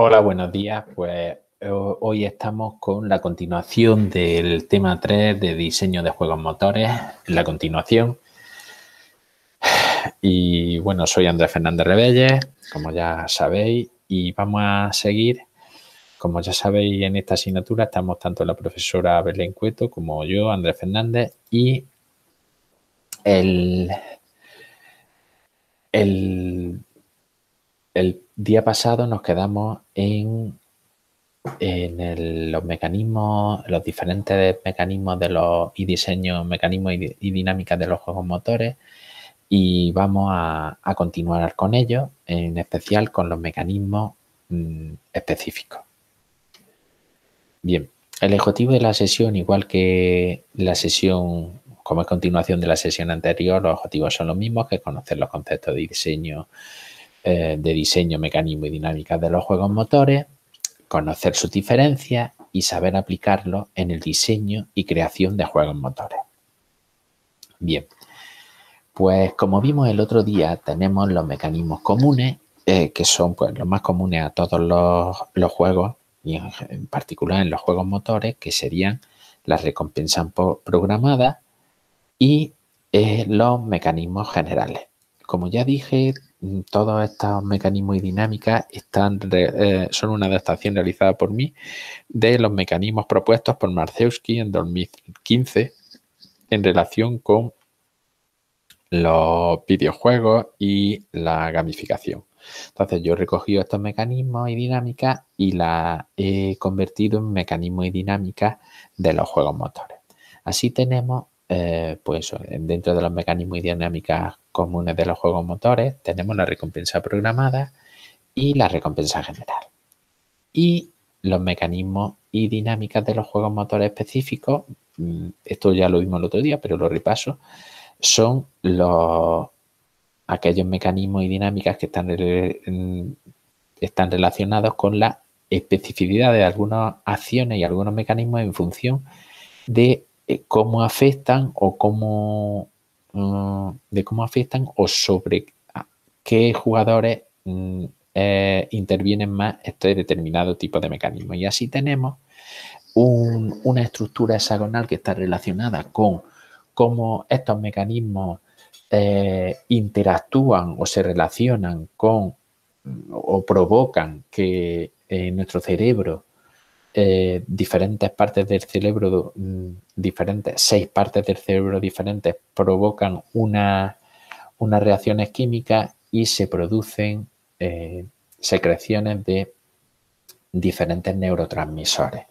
Hola, buenos días. Pues eh, hoy estamos con la continuación del tema 3 de diseño de juegos motores, la continuación. Y bueno, soy Andrés Fernández Rebelles, como ya sabéis, y vamos a seguir. Como ya sabéis, en esta asignatura estamos tanto la profesora Belén Cueto como yo, Andrés Fernández, y el, el el día pasado nos quedamos en, los mecanismos, los diferentes mecanismos de los y diseños, mecanismos y, dinámicas de los juegos motores y vamos a, continuar con ellos, en especial con los mecanismos mm, específicos. Bien, el objetivo de la sesión, igual que la sesión, como es continuación de la sesión anterior, los objetivos son los mismos, que conocer los conceptos de diseño eh, de diseño, mecanismo y dinámica de los juegos motores, conocer sus diferencias y saber aplicarlo en el diseño y creación de juegos motores. Bien, pues como vimos el otro día, tenemos los mecanismos comunes, eh, que son pues, los más comunes a todos los, juegos, y en, particular en los juegos motores, que serían las recompensas programadas y eh, los mecanismos generales. Como ya dije, todos estos mecanismos y dinámicas están, eh, son una adaptación realizada por mí de los mecanismos propuestos por Marcewski en 2015 en relación con los videojuegos y la gamificación. Entonces yo he recogido estos mecanismos y dinámicas y las he convertido en mecanismos y dinámicas de los juegos motores. Así tenemos eh, pues dentro de los mecanismos y dinámicas comunes de los juegos motores, tenemos la recompensa programada y la recompensa general. Y los mecanismos y dinámicas de los juegos motores específicos, mm, esto ya lo vimos el otro día, pero lo repaso, son los, aquellos mecanismos y dinámicas que están, están relacionados con la especificidad de algunas acciones y algunos mecanismos en función de eh, cómo afectan o cómo mm, de cómo afectan o sobre ah, qué jugadores mm, eh, intervienen más este determinado tipo de mecanismo. Y así tenemos una estructura hexagonal que está relacionada con cómo estos mecanismos eh, interactúan o se relacionan con o provocan que nuestro cerebro eh, diferentes partes del cerebro mm, diferentes, seis partes del cerebro diferentes provocan unas reacciones químicas y se producen eh, secreciones de diferentes neurotransmisores,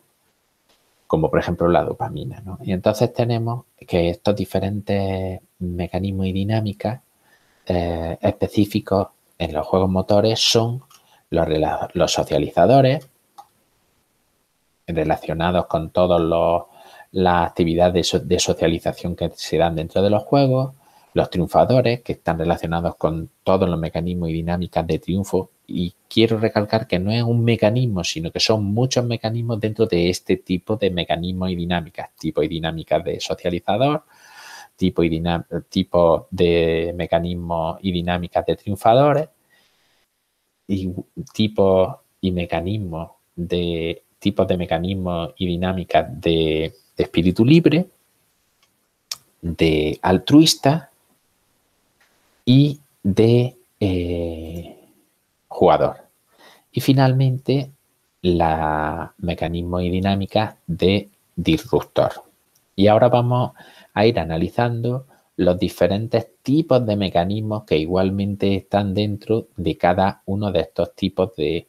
como por ejemplo la dopamina. Y entonces tenemos que estos diferentes mecanismos y dinámicas eh, específicos en los juegos motores son los socializadores, relacionados con todas las actividades de, socialización que se dan dentro de los juegos, los triunfadores, que están relacionados con todos los mecanismos y dinámicas de triunfo. Y quiero recalcar que no es un mecanismo, sino que son muchos mecanismos dentro de este tipo de mecanismos y dinámicas. Tipo y dinámicas de socializador, tipo, y tipo de mecanismos y dinámicas de triunfadores, y tipo y mecanismos de tipos de mecanismos y dinámicas de, espíritu libre, de altruista y de eh, jugador. Y finalmente, los mecanismos y dinámicas de disruptor. Y ahora vamos a ir analizando los diferentes tipos de mecanismos que igualmente están dentro de cada uno de estos tipos de,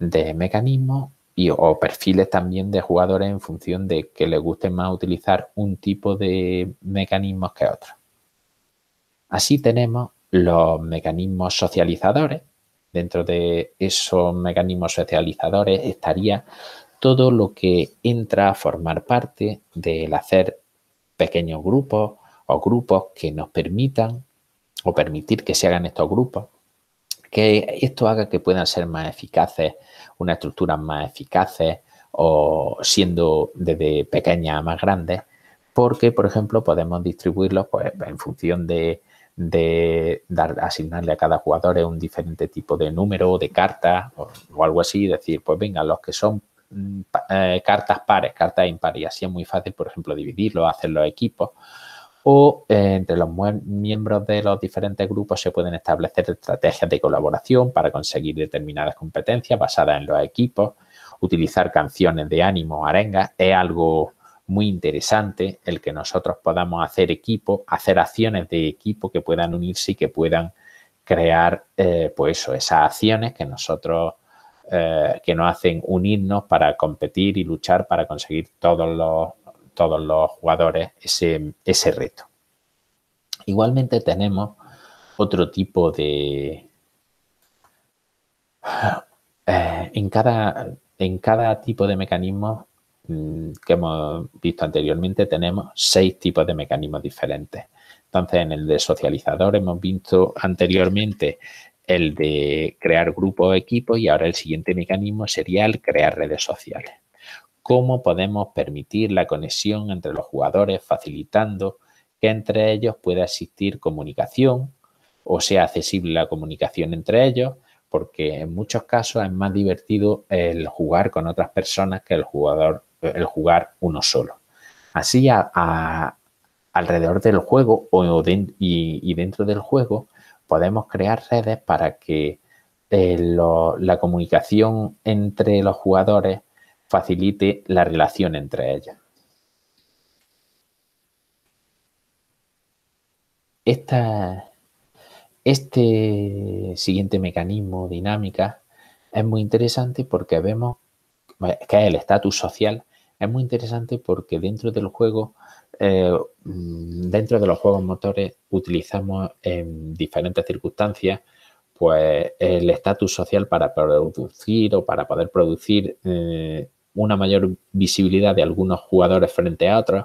de mecanismos y, o perfiles también de jugadores en función de que les guste más utilizar un tipo de mecanismos que otro. Así tenemos los mecanismos socializadores. Dentro de esos mecanismos socializadores estaría todo lo que entra a formar parte del hacer pequeños grupos o grupos que nos permitan o permitir que se hagan estos grupos que esto haga que puedan ser más eficaces, una estructura más eficaces o siendo desde pequeñas a más grandes, porque, por ejemplo, podemos distribuirlos pues, en función de, dar, asignarle a cada jugador un diferente tipo de número, de cartas o, algo así, decir, pues venga, los que son mm, eh, cartas pares, cartas impares, y así es muy fácil, por ejemplo, dividirlos, hacer los equipos o eh, entre los miembros de los diferentes grupos se pueden establecer estrategias de colaboración para conseguir determinadas competencias basadas en los equipos, utilizar canciones de ánimo, arengas, es algo muy interesante el que nosotros podamos hacer equipo, hacer acciones de equipo que puedan unirse y que puedan crear, eh, pues esas acciones que nosotros, eh, que nos hacen unirnos para competir y luchar para conseguir todos los todos los jugadores ese, ese reto. Igualmente tenemos otro tipo de... Eh, en, cada, en cada tipo de mecanismo mm, que hemos visto anteriormente tenemos seis tipos de mecanismos diferentes. Entonces, en el de socializador hemos visto anteriormente el de crear grupos o equipos y ahora el siguiente mecanismo sería el crear redes sociales cómo podemos permitir la conexión entre los jugadores facilitando que entre ellos pueda existir comunicación o sea accesible la comunicación entre ellos, porque en muchos casos es más divertido el jugar con otras personas que el jugador, el jugar uno solo. Así alrededor del juego o y, dentro del juego podemos crear redes para que eh, la comunicación entre los jugadores facilite la relación entre ellas. Esta, este siguiente mecanismo, dinámica, es muy interesante porque vemos que el estatus social, es muy interesante porque dentro del juego, eh, mm, dentro de los juegos motores, utilizamos en diferentes circunstancias pues el estatus social para producir o para poder producir eh, una mayor visibilidad de algunos jugadores frente a otros,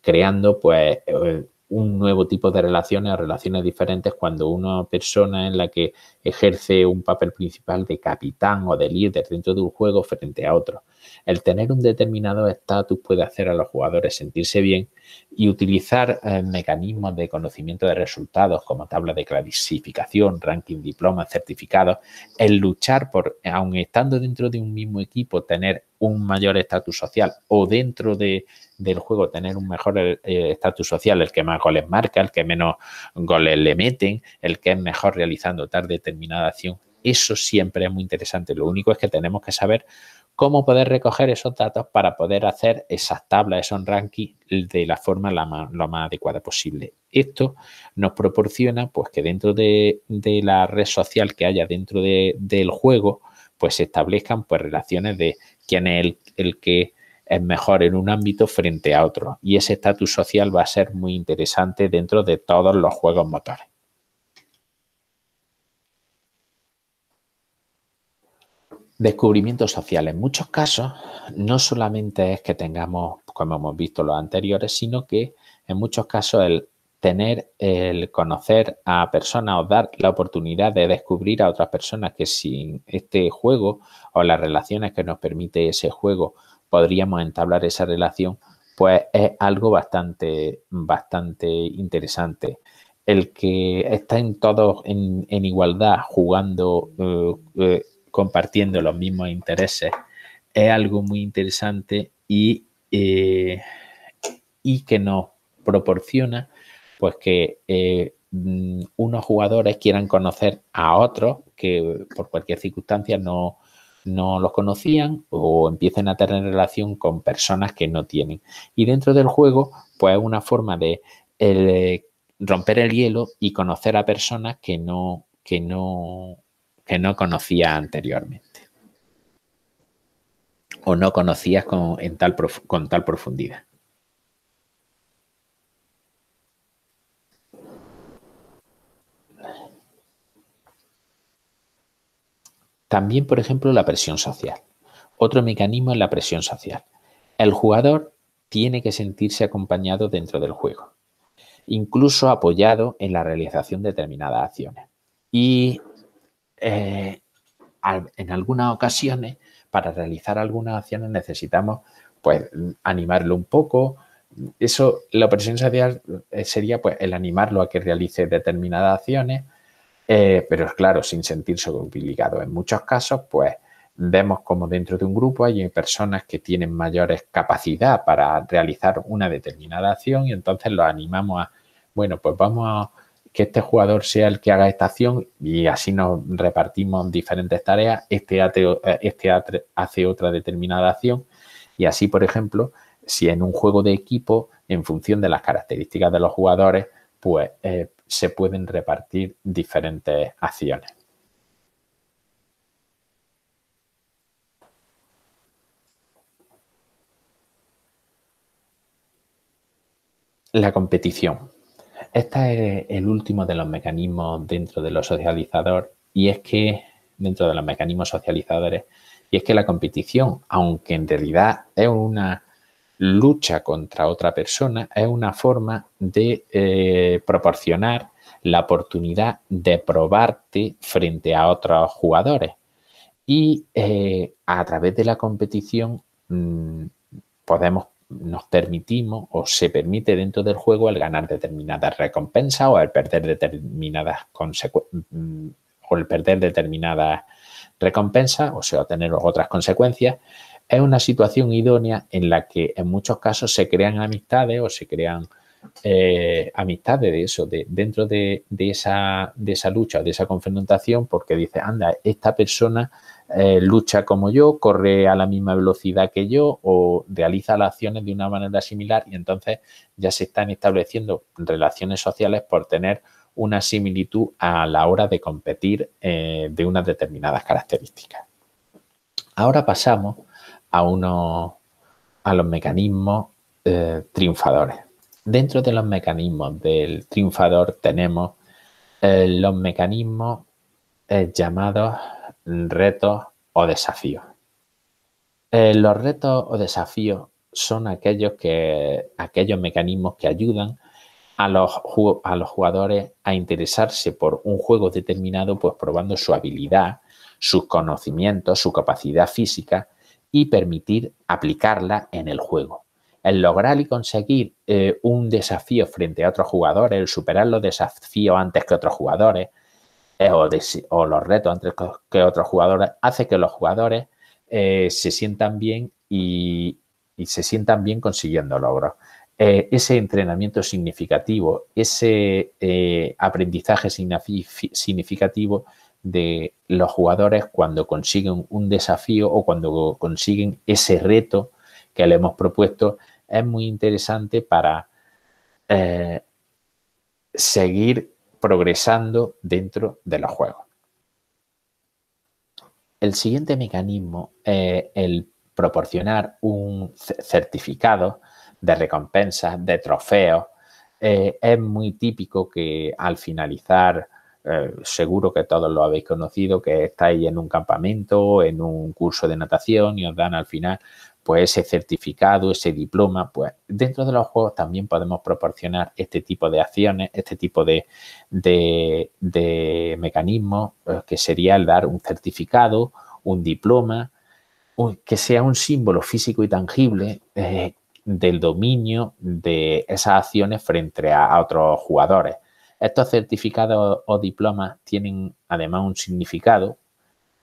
creando pues eh, un nuevo tipo de relaciones, relaciones diferentes cuando una persona en la que ejerce un papel principal de capitán o de líder dentro de un juego frente a otro. El tener un determinado estatus puede hacer a los jugadores sentirse bien y utilizar eh, mecanismos de conocimiento de resultados como tabla de clasificación, ranking, diploma, certificados, el luchar por, aun estando dentro de un mismo equipo, tener un mayor estatus social o dentro de, del juego tener un mejor eh, estatus social, el que más goles marca, el que menos goles le meten, el que es mejor realizando tal determinada acción. Eso siempre es muy interesante. Lo único es que tenemos que saber cómo poder recoger esos datos para poder hacer esas tablas, esos rankings de la forma la más, lo más adecuada posible. Esto nos proporciona pues que dentro de, la red social que haya dentro del juego, pues se establezcan pues relaciones de quién es el, el que es mejor en un ámbito frente a otro. Y ese estatus social va a ser muy interesante dentro de todos los juegos motores. Descubrimiento social. En muchos casos, no solamente es que tengamos, como hemos visto los anteriores, sino que en muchos casos el tener, el conocer a personas o dar la oportunidad de descubrir a otras personas que sin este juego o las relaciones que nos permite ese juego podríamos entablar esa relación, pues es algo bastante, bastante interesante el que está en todos en, en igualdad jugando eh, eh, compartiendo los mismos intereses es algo muy interesante y, eh, y que nos proporciona pues que eh, mm, unos jugadores quieran conocer a otros que por cualquier circunstancia no, los conocían o empiecen a tener relación con personas que no tienen. Y dentro del juego, pues es una forma de eh, romper el hielo y conocer a personas que no, que no que no conocía anteriormente o no conocías con, en tal, con tal profundidad. También, por ejemplo, la presión social. Otro mecanismo es la presión social. El jugador tiene que sentirse acompañado dentro del juego, incluso apoyado en la realización de determinadas acciones. Y eh, en algunas ocasiones, para realizar algunas acciones necesitamos pues animarlo un poco. Eso, la presión social eh, sería pues el animarlo a que realice determinadas acciones, eh, pero pero claro, sin sentirse obligado. En muchos casos, pues vemos como dentro de un grupo hay personas que tienen mayores capacidad para realizar una determinada acción y entonces los animamos a, bueno, pues vamos a que este jugador sea el que haga esta acción y así nos repartimos diferentes tareas, este, eh, este hace otra determinada acción y así, por ejemplo, si en un juego de equipo, en función de las características de los jugadores, pues eh, se pueden repartir diferentes acciones. La competición. Este es el último de los mecanismos dentro de los socializadores y es que, dentro de los mecanismos socializadores, y es que la competición, aunque en realidad es una lucha contra otra persona, es una forma de eh, proporcionar la oportunidad de probarte frente a otros jugadores. Y eh, a través de la competición mm, podemos nos permitimos o se permite dentro del juego el ganar determinadas recompensas o el perder determinadas mm, o el perder determinadas recompensas, o sea, tener otras consecuencias, es una situación idónea en la que en muchos casos se crean amistades o se crean eh, amistades de eso, de, dentro de, esa, de esa lucha, de esa confrontación, porque dice, anda, esta persona eh, lucha como yo, corre a la misma velocidad que yo o realiza las acciones de una manera similar y entonces ya se están estableciendo relaciones sociales por tener una similitud a la hora de competir eh, de unas determinadas características. Ahora pasamos a, uno a los mecanismos eh, triunfadores. Dentro de los mecanismos del triunfador tenemos los mecanismos llamados retos o desafíos. Eh, los retos o desafíos son aquellos, que, aquellos mecanismos que ayudan a los, a los jugadores a interesarse por un juego determinado, pues probando su habilidad, sus conocimientos, su capacidad física y permitir aplicarla en el juego. El lograr y conseguir eh, un desafío frente a otros jugadores, el superar los desafíos antes que otros jugadores, o, los retos entre que otros jugadores hace que los jugadores eh, se sientan bien y, se sientan bien consiguiendo logros. Eh, ese entrenamiento significativo, ese eh, aprendizaje significativo de los jugadores cuando consiguen un desafío o cuando consiguen ese reto que le hemos propuesto es muy interesante para seguir progresando dentro de los juegos. El siguiente mecanismo es eh, el proporcionar un certificado de recompensas, de trofeos. Eh, es muy típico que al finalizar, eh, seguro que todos lo habéis conocido, que estáis en un campamento, en un curso de natación y os dan al final pues ese certificado, ese diploma, pues dentro de los juegos también podemos proporcionar este tipo de acciones, este tipo de, mecanismos, eh, que sería el dar un certificado, un diploma, que sea un símbolo físico y tangible eh, del dominio de esas acciones frente a otros jugadores. Estos certificados o diplomas tienen además un significado,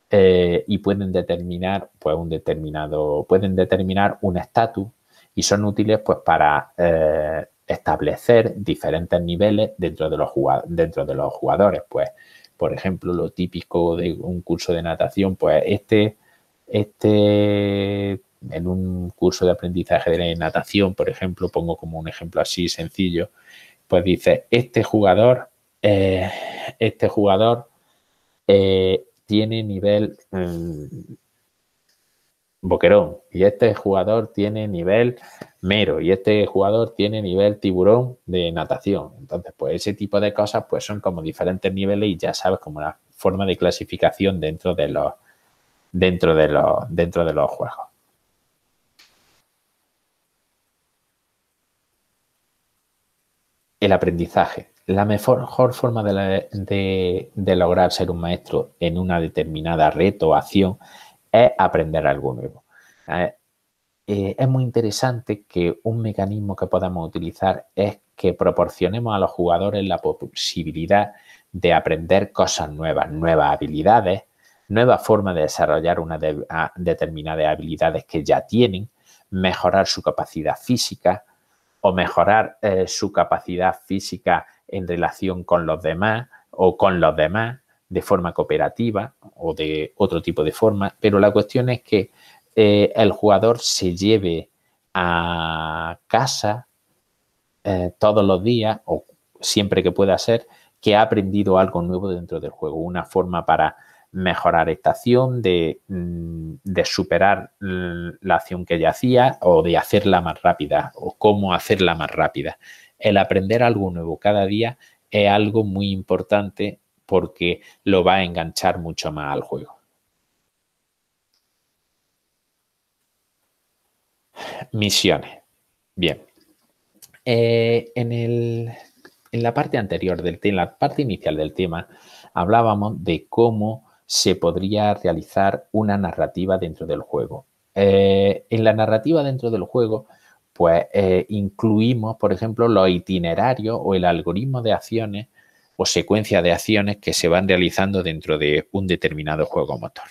eh, y pueden determinar, pues, un determinado, pueden determinar un estatus y son útiles, pues, para eh, establecer diferentes niveles dentro de los, dentro de los jugadores, pues, por ejemplo, lo típico de un curso de natación, pues este, este, en un curso de aprendizaje de natación, por ejemplo, pongo como un ejemplo así sencillo, pues dice, este jugador, eh, este jugador tiene nivel mm, boquerón y este jugador tiene nivel mero y este jugador tiene nivel tiburón de natación. Entonces, pues ese tipo de cosas pues son como diferentes niveles y ya sabes como una forma de clasificación dentro de los dentro de los dentro de los juegos. El aprendizaje. La mejor forma de, lograr ser un maestro en una determinada reto o acción es aprender algo nuevo. Eh, eh, es muy interesante que un mecanismo que podamos utilizar es que proporcionemos a los jugadores la posibilidad de aprender cosas nuevas, nuevas habilidades, nuevas formas de desarrollar una determinadas habilidades que ya tienen, mejorar su capacidad física o mejorar eh, su capacidad física en relación con los demás o con los demás de forma cooperativa o de otro tipo de forma, pero la cuestión es que eh, el jugador se lleve a casa eh, todos los días o siempre que pueda ser que ha aprendido algo nuevo dentro del juego, una forma para mejorar esta acción, de, mm, superar mm, la acción que ya hacía o de hacerla más rápida o cómo hacerla más rápida el aprender algo nuevo cada día es algo muy importante porque lo va a enganchar mucho más al juego. Misiones. Bien. Eh, en, la parte anterior del tema, la parte inicial del tema, hablábamos de cómo se podría realizar una narrativa dentro del juego. Eh, en la narrativa dentro del juego pues eh, incluimos, por ejemplo, los itinerarios o el algoritmo de acciones o secuencia de acciones que se van realizando dentro de un determinado juego motor.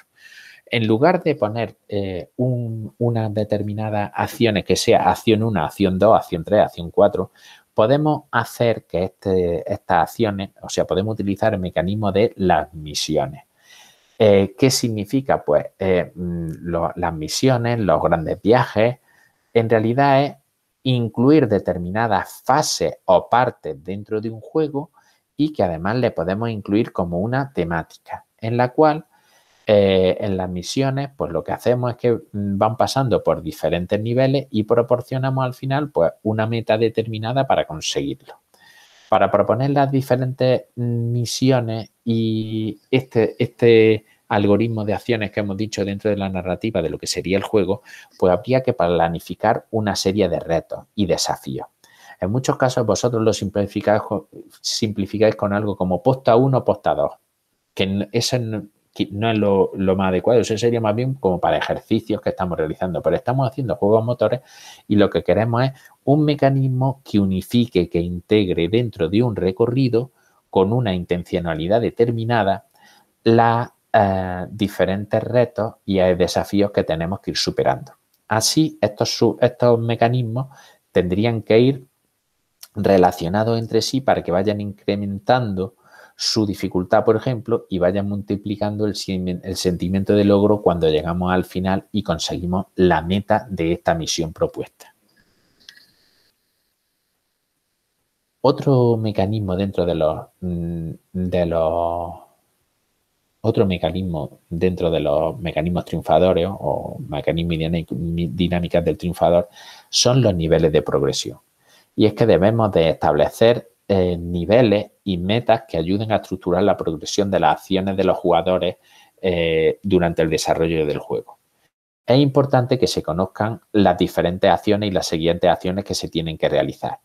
En lugar de poner eh, unas determinadas acciones, que sea acción 1, acción 2, acción 3, acción 4, podemos hacer que este, estas acciones, o sea, podemos utilizar el mecanismo de las misiones. Eh, ¿Qué significa? Pues mm, las misiones, los grandes viajes, en realidad es incluir determinadas fases o partes dentro de un juego y que además le podemos incluir como una temática, en la cual eh, en las misiones, pues lo que hacemos es que mm, van pasando por diferentes niveles y proporcionamos al final pues una meta determinada para conseguirlo. Para proponer las diferentes mm, misiones y este, este algoritmo de acciones que hemos dicho dentro de la narrativa de lo que sería el juego, pues habría que planificar una serie de retos y desafíos. En muchos casos vosotros lo simplificáis, con algo como posta 1, posta 2, que eso no es lo, lo, más adecuado, eso sería más bien como para ejercicios que estamos realizando, pero estamos haciendo juegos motores y lo que queremos es un mecanismo que unifique, que integre dentro de un recorrido con una intencionalidad determinada la eh, diferentes retos y desafíos que tenemos que ir superando. Así, estos, mecanismos tendrían que ir relacionados entre sí para que vayan incrementando su dificultad, por ejemplo, y vayan multiplicando el, el sentimiento de logro cuando llegamos al final y conseguimos la meta de esta misión propuesta. Otro mecanismo dentro de los, mm, de los otro mecanismo dentro de los mecanismos triunfadores o mecanismos dinámicas del triunfador son los niveles de progresión. Y es que debemos de establecer eh, niveles y metas que ayuden a estructurar la progresión de las acciones de los jugadores eh, durante el desarrollo del juego. Es importante que se conozcan las diferentes acciones y las siguientes acciones que se tienen que realizar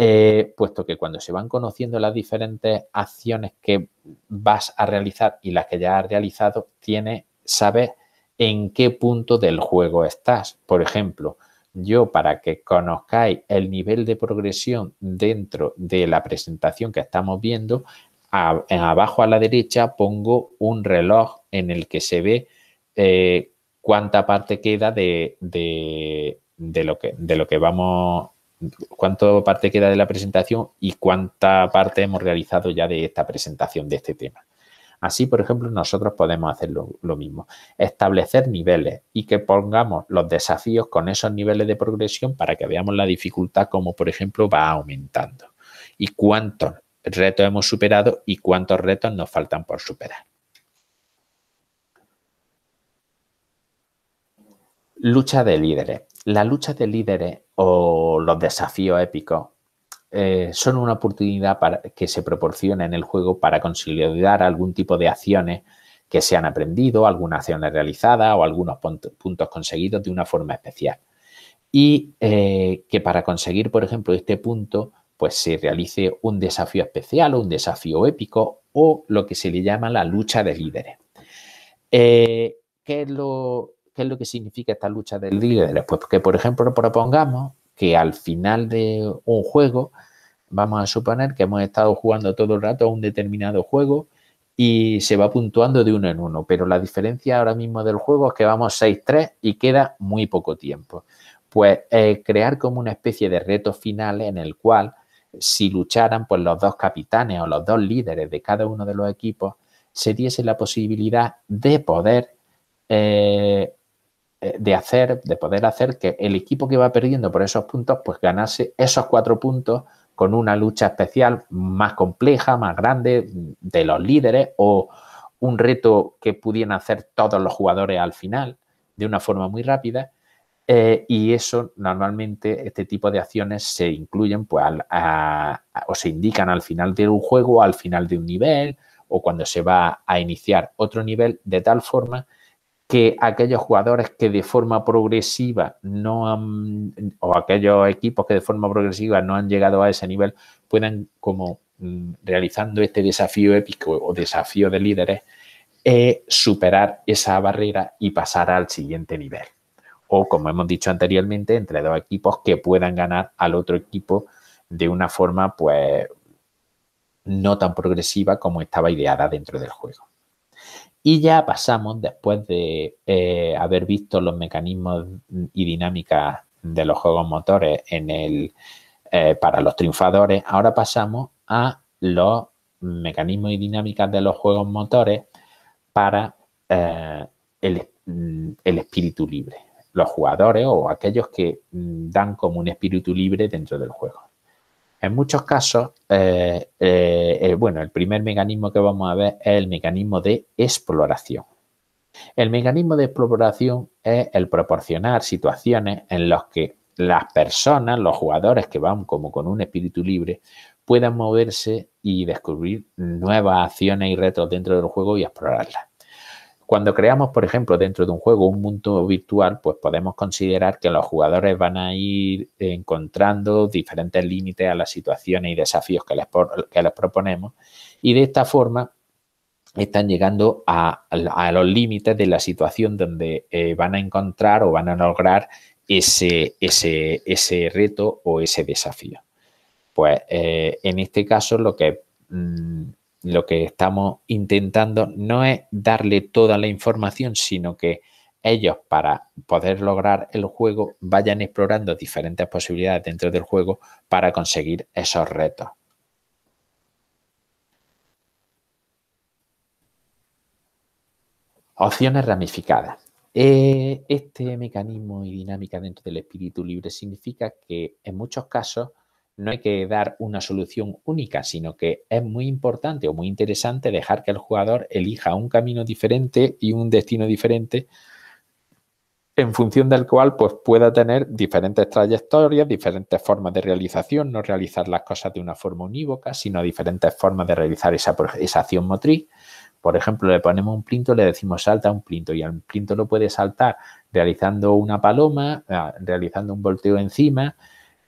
eh, puesto que cuando se van conociendo las diferentes acciones que vas a realizar y las que ya has realizado, tiene, sabes en qué punto del juego estás. Por ejemplo, yo para que conozcáis el nivel de progresión dentro de la presentación que estamos viendo, abajo a la derecha pongo un reloj en el que se ve eh, cuánta parte queda de, lo que, de lo que vamos cuánto parte queda de la presentación y cuánta parte hemos realizado ya de esta presentación de este tema. Así, por ejemplo, nosotros podemos hacer lo, lo, mismo, establecer niveles y que pongamos los desafíos con esos niveles de progresión para que veamos la dificultad como, por ejemplo, va aumentando y cuántos retos hemos superado y cuántos retos nos faltan por superar. Lucha de líderes. La lucha de líderes o los desafíos épicos eh, son una oportunidad para, que se proporciona en el juego para consolidar algún tipo de acciones que se han aprendido, alguna acción realizada o algunos puntos conseguidos de una forma especial. Y eh, que para conseguir, por ejemplo, este punto, pues se realice un desafío especial o un desafío épico o lo que se le llama la lucha de líderes. Eh, ¿Qué es lo, ¿Qué es lo que significa esta lucha del líderes? Pues que, por ejemplo, propongamos que al final de un juego, vamos a suponer que hemos estado jugando todo el rato a un determinado juego y se va puntuando de uno en uno, pero la diferencia ahora mismo del juego es que vamos 6-3 y queda muy poco tiempo. Pues eh, crear como una especie de reto final en el cual si lucharan pues los dos capitanes o los dos líderes de cada uno de los equipos, se diese la posibilidad de poder eh, eh, de hacer, de poder hacer que el equipo que va perdiendo por esos puntos, pues ganase esos cuatro puntos con una lucha especial más compleja, más grande mm, de los líderes o un reto que pudieran hacer todos los jugadores al final de una forma muy rápida. Eh, y eso normalmente, este tipo de acciones se incluyen pues, o se indican al final de un juego, al final de un nivel o cuando se va a iniciar otro nivel, de tal forma que aquellos jugadores que de forma progresiva no han, o aquellos equipos que de forma progresiva no han llegado a ese nivel, puedan como mm, realizando este desafío épico o desafío de líderes, eh, superar esa barrera y pasar al siguiente nivel. O, como hemos dicho anteriormente, entre dos equipos que puedan ganar al otro equipo de una forma, pues, no tan progresiva como estaba ideada dentro del juego. Y ya pasamos, después de eh, haber visto los mecanismos y dinámicas de los juegos motores en el, eh, para los triunfadores, ahora pasamos a los mecanismos y dinámicas de los juegos motores para eh, el, espíritu libre, los jugadores o aquellos que mm, dan como un espíritu libre dentro del juego. En muchos casos, eh, eh, eh, bueno, el primer mecanismo que vamos a ver es el mecanismo de exploración. El mecanismo de exploración es el proporcionar situaciones en las que las personas, los jugadores que van como con un espíritu libre, puedan moverse y descubrir nuevas acciones y retos dentro del juego y explorarlas. Cuando creamos, por ejemplo, dentro de un juego un mundo virtual, pues podemos considerar que los jugadores van a ir encontrando diferentes límites a las situaciones y desafíos que les, les proponemos y de esta forma están llegando a, los límites de la situación donde eh, van a encontrar o van a lograr ese, ese, ese reto o ese desafío. Pues eh, en este caso lo que mm, lo que estamos intentando no es darle toda la información, sino que ellos para poder lograr el juego vayan explorando diferentes posibilidades dentro del juego para conseguir esos retos. Opciones ramificadas. Eh, este mecanismo y dinámica dentro del espíritu libre significa que en muchos casos no hay que dar una solución única, sino que es muy importante o muy interesante dejar que el jugador elija un camino diferente y un destino diferente en función del cual pues, pueda tener diferentes trayectorias, diferentes formas de realización, no realizar las cosas de una forma unívoca, sino diferentes formas de realizar esa, acción motriz. Por ejemplo, le ponemos un plinto, le decimos salta un plinto y al plinto lo puede saltar realizando una paloma, ah, realizando un volteo encima,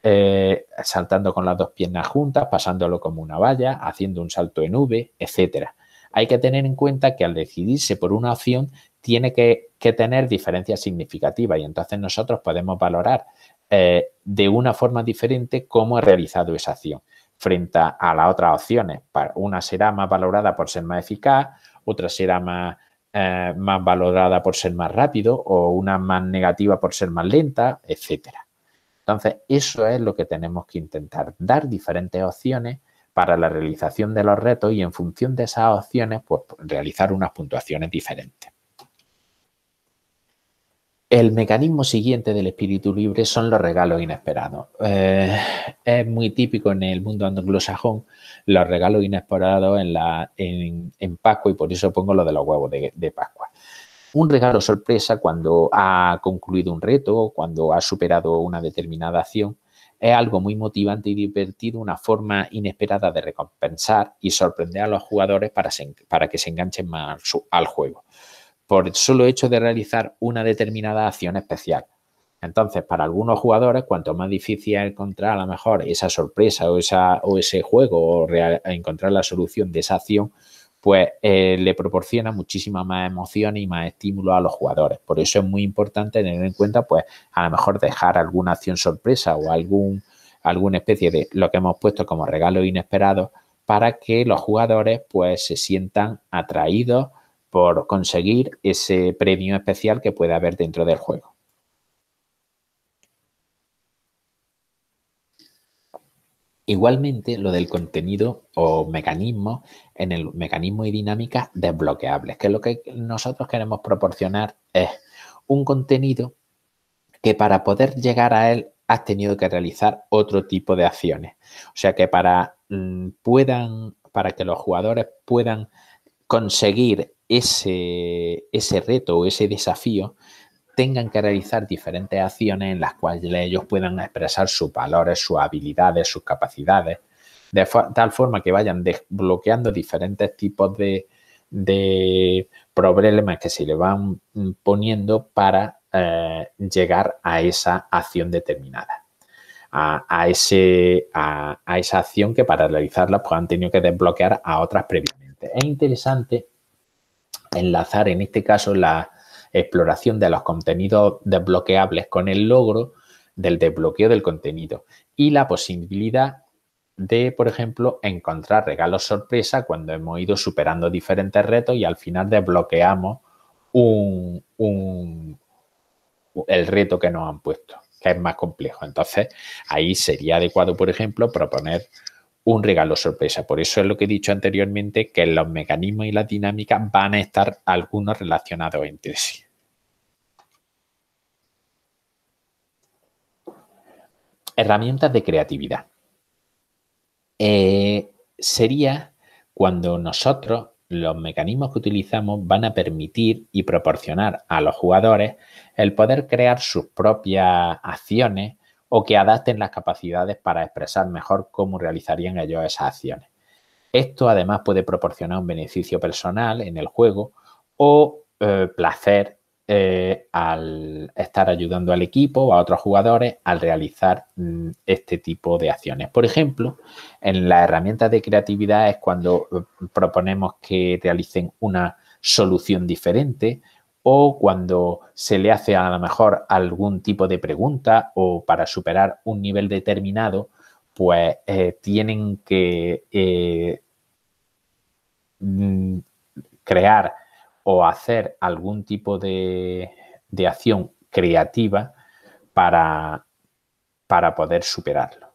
eh, saltando con las dos piernas juntas, pasándolo como una valla, haciendo un salto en V, etcétera. Hay que tener en cuenta que al decidirse por una opción tiene que, tener diferencias significativas y entonces nosotros podemos valorar eh, de una forma diferente cómo ha realizado esa acción frente a las otras opciones. Una será más valorada por ser más eficaz, otra será más, eh, más valorada por ser más rápido o una más negativa por ser más lenta, etcétera. Entonces, eso es lo que tenemos que intentar, dar diferentes opciones para la realización de los retos y en función de esas opciones, pues, pues realizar unas puntuaciones diferentes. El mecanismo siguiente del espíritu libre son los regalos inesperados. Eh, es muy típico en el mundo anglosajón los regalos inesperados en, la, en, en Pascua y por eso pongo lo de los huevos de Pascua un regalo sorpresa cuando ha concluido un reto, cuando ha superado una determinada acción, es algo muy motivante y divertido, una forma inesperada de recompensar y sorprender a los jugadores para, para que se enganchen más al juego, por el solo hecho de realizar una determinada acción especial. Entonces, para algunos jugadores, cuanto más difícil es encontrar a lo mejor esa sorpresa o, esa, o ese juego o encontrar la solución de esa acción, pues eh, le proporciona muchísimas más emociones y más estímulo a los jugadores. Por eso es muy importante tener en cuenta, pues, a lo mejor dejar alguna acción sorpresa o algún, alguna especie de lo que hemos puesto como regalo inesperado para que los jugadores, pues, se sientan atraídos por conseguir ese premio especial que puede haber dentro del juego. Igualmente, lo del contenido o mecanismo en el mecanismo y dinámicas desbloqueables, que lo que nosotros queremos proporcionar es un contenido que para poder llegar a él has tenido que realizar otro tipo de acciones. O sea que para, mm, puedan, para que los jugadores puedan conseguir ese, ese reto o ese desafío, tengan que realizar diferentes acciones en las cuales ellos puedan expresar sus valores, sus habilidades, sus capacidades, de tal forma que vayan desbloqueando diferentes tipos de, problemas que se le van mm, poniendo para eh, llegar a esa acción determinada. A, ese, a, esa acción que para realizarla pues, han tenido que desbloquear a otras previamente. Es interesante enlazar en este caso la, exploración de los contenidos desbloqueables con el logro del desbloqueo del contenido y la posibilidad de, por ejemplo, encontrar regalos sorpresa cuando hemos ido superando diferentes retos y al final desbloqueamos el reto que nos han puesto, que es más complejo. Entonces, ahí sería adecuado, por ejemplo, proponer un regalo sorpresa. Por eso es lo que he dicho anteriormente, que los mecanismos y las dinámicas van a estar algunos relacionados entre sí. Herramientas de creatividad. Eh, sería cuando nosotros, los mecanismos que utilizamos van a permitir y proporcionar a los jugadores el poder crear sus propias acciones o que adapten las capacidades para expresar mejor cómo realizarían ellos esas acciones. Esto además puede proporcionar un beneficio personal en el juego o eh, placer eh, al estar ayudando al equipo o a otros jugadores al realizar mm, este tipo de acciones. Por ejemplo, en las herramientas de creatividad es cuando eh, proponemos que realicen una solución diferente o cuando se le hace a lo mejor algún tipo de pregunta o para superar un nivel determinado, pues eh, tienen que eh, mm, crear o hacer algún tipo de, acción creativa para, para poder superarlo.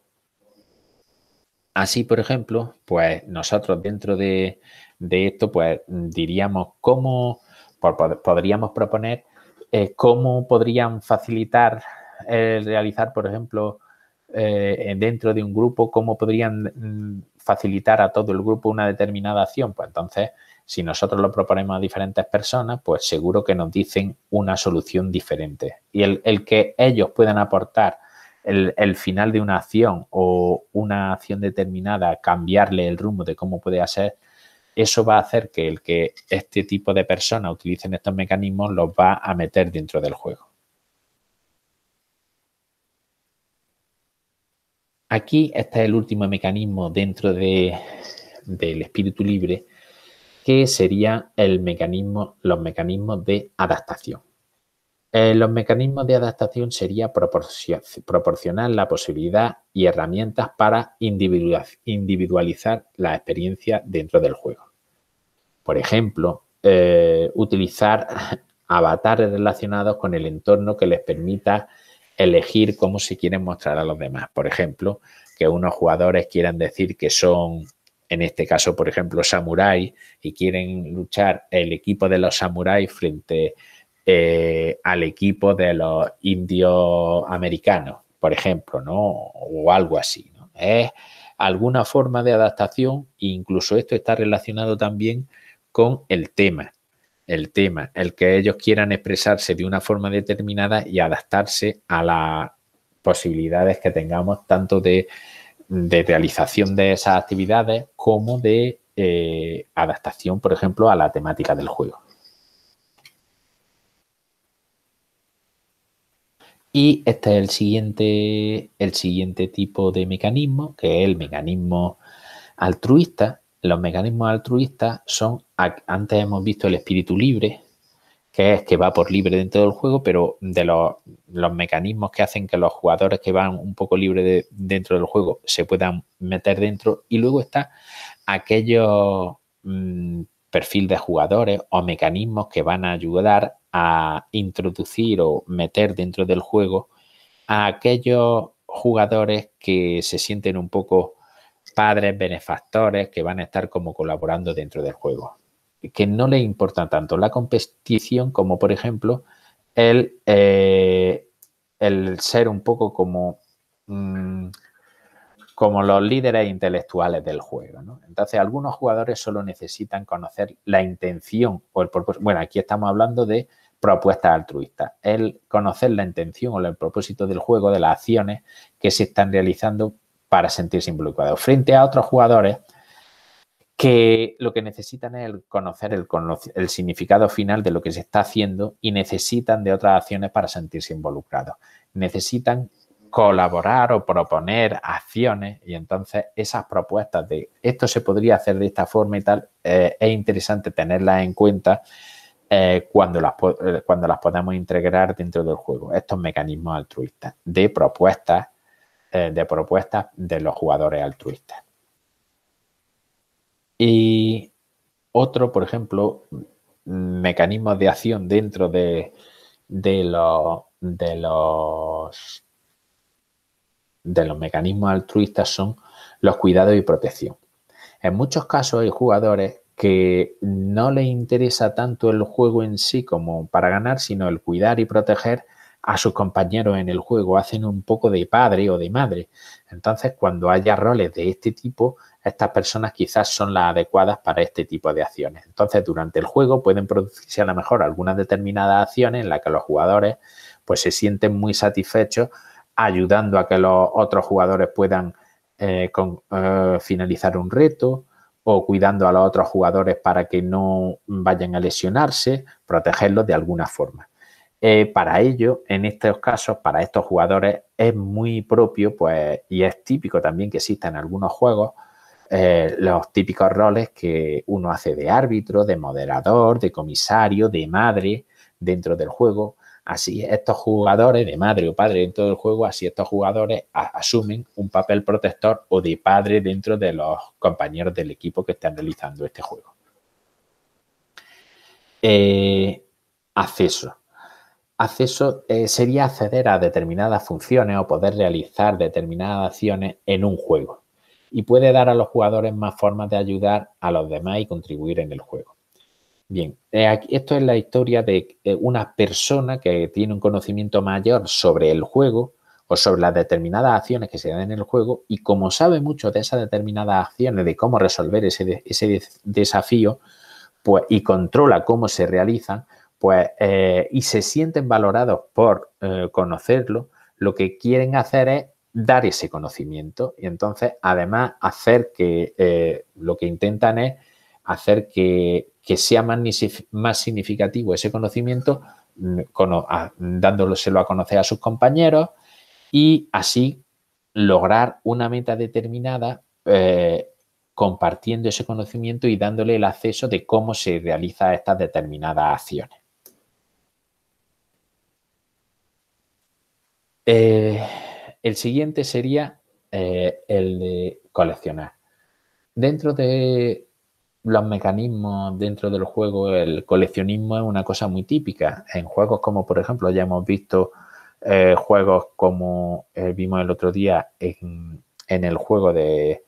Así, por ejemplo, pues nosotros dentro de, de esto, pues diríamos cómo podríamos proponer eh, cómo podrían facilitar el eh, realizar, por ejemplo, eh, dentro de un grupo, cómo podrían mm, facilitar a todo el grupo una determinada acción. Pues entonces, si nosotros lo proponemos a diferentes personas, pues seguro que nos dicen una solución diferente. Y el, que ellos puedan aportar el, el, final de una acción o una acción determinada, cambiarle el rumbo de cómo puede hacer, eso va a hacer que el que este tipo de personas utilicen estos mecanismos los va a meter dentro del juego. Aquí está el último mecanismo dentro del espíritu libre, que sería el mecanismo, los mecanismos de adaptación. Eh, los mecanismos de adaptación sería proporcionar la posibilidad y herramientas para individualizar la experiencia dentro del juego. Por ejemplo, eh, utilizar avatares relacionados con el entorno que les permita elegir cómo se quieren mostrar a los demás. Por ejemplo, que unos jugadores quieran decir que son, en este caso, por ejemplo, samuráis y quieren luchar el equipo de los samuráis frente eh, al equipo de los indios americanos, por ejemplo, ¿no? O algo así, ¿no? Es alguna forma de adaptación, e incluso esto está relacionado también con el tema, el tema, el que ellos quieran expresarse de una forma determinada y adaptarse a las posibilidades que tengamos tanto de, realización de esas actividades como de eh, adaptación, por ejemplo, a la temática del juego. Y este es el siguiente, el siguiente tipo de mecanismo, que es el mecanismo altruista, los mecanismos altruistas son, antes hemos visto el espíritu libre, que es que va por libre dentro del juego, pero de los, mecanismos que hacen que los jugadores que van un poco libre dentro del juego se puedan meter dentro. Y luego está aquellos mm, perfil de jugadores o mecanismos que van a ayudar a introducir o meter dentro del juego a aquellos jugadores que se sienten un poco padres, benefactores que van a estar como colaborando dentro del juego. Que no le importa tanto la competición como, por ejemplo, el, eh, el ser un poco como, mm, como los líderes intelectuales del juego. Entonces, algunos jugadores solo necesitan conocer la intención o el propósito. Bueno, aquí estamos hablando de propuestas altruistas. El conocer la intención o el propósito del juego, de las acciones que se están realizando para sentirse involucrado, frente a otros jugadores que lo que necesitan es el conocer el, significado final de lo que se está haciendo y necesitan de otras acciones para sentirse involucrados. Necesitan colaborar o proponer acciones y entonces esas propuestas de esto se podría hacer de esta forma y tal, eh, es interesante tenerlas en cuenta eh, cuando, las, eh, cuando las podamos integrar dentro del juego, estos mecanismos altruistas de propuestas eh, de propuestas de los jugadores altruistas. Y otro, por ejemplo, mecanismos de acción dentro de, de, de, los, de los mecanismos altruistas son los cuidados y protección. En muchos casos hay jugadores que no les interesa tanto el juego en sí como para ganar, sino el cuidar y proteger a sus compañeros en el juego, hacen un poco de padre o de madre. Entonces, cuando haya roles de este tipo, estas personas quizás son las adecuadas para este tipo de acciones. Entonces, durante el juego pueden producirse a lo mejor algunas determinadas acciones en las que los jugadores pues se sienten muy satisfechos ayudando a que los otros jugadores puedan eh, eh, finalizar un reto o cuidando a los otros jugadores para que no vayan a lesionarse, protegerlos de alguna forma. Eh, para ello, en estos casos, para estos jugadores, es muy propio, pues, y es típico también que exista en algunos juegos, eh, los típicos roles que uno hace de árbitro, de moderador, de comisario, de madre dentro del juego. Así estos jugadores, de madre o padre dentro del juego, así estos jugadores asumen un papel protector o de padre dentro de los compañeros del equipo que están realizando este juego. Eh, acceso acceso eh, sería acceder a determinadas funciones o poder realizar determinadas acciones en un juego. Y puede dar a los jugadores más formas de ayudar a los demás y contribuir en el juego. Bien, eh, esto es la historia de eh, una persona que tiene un conocimiento mayor sobre el juego o sobre las determinadas acciones que se dan en el juego y como sabe mucho de esas determinadas acciones, de cómo resolver ese, ese desafío pues, y controla cómo se realizan, pues, eh, y se sienten valorados por eh, conocerlo, lo que quieren hacer es dar ese conocimiento y entonces además hacer que eh, lo que intentan es hacer que, sea más, significativo ese conocimiento mm, dándoselo a conocer a sus compañeros y así lograr una meta determinada compartiendo ese conocimiento y dándole el acceso de cómo se realiza estas determinadas acciones. Eh, el siguiente sería eh, el de coleccionar. Dentro de los mecanismos, dentro del juego, el coleccionismo es una cosa muy típica. En juegos como, por ejemplo, ya hemos visto eh, juegos como vimos el otro día en el juego de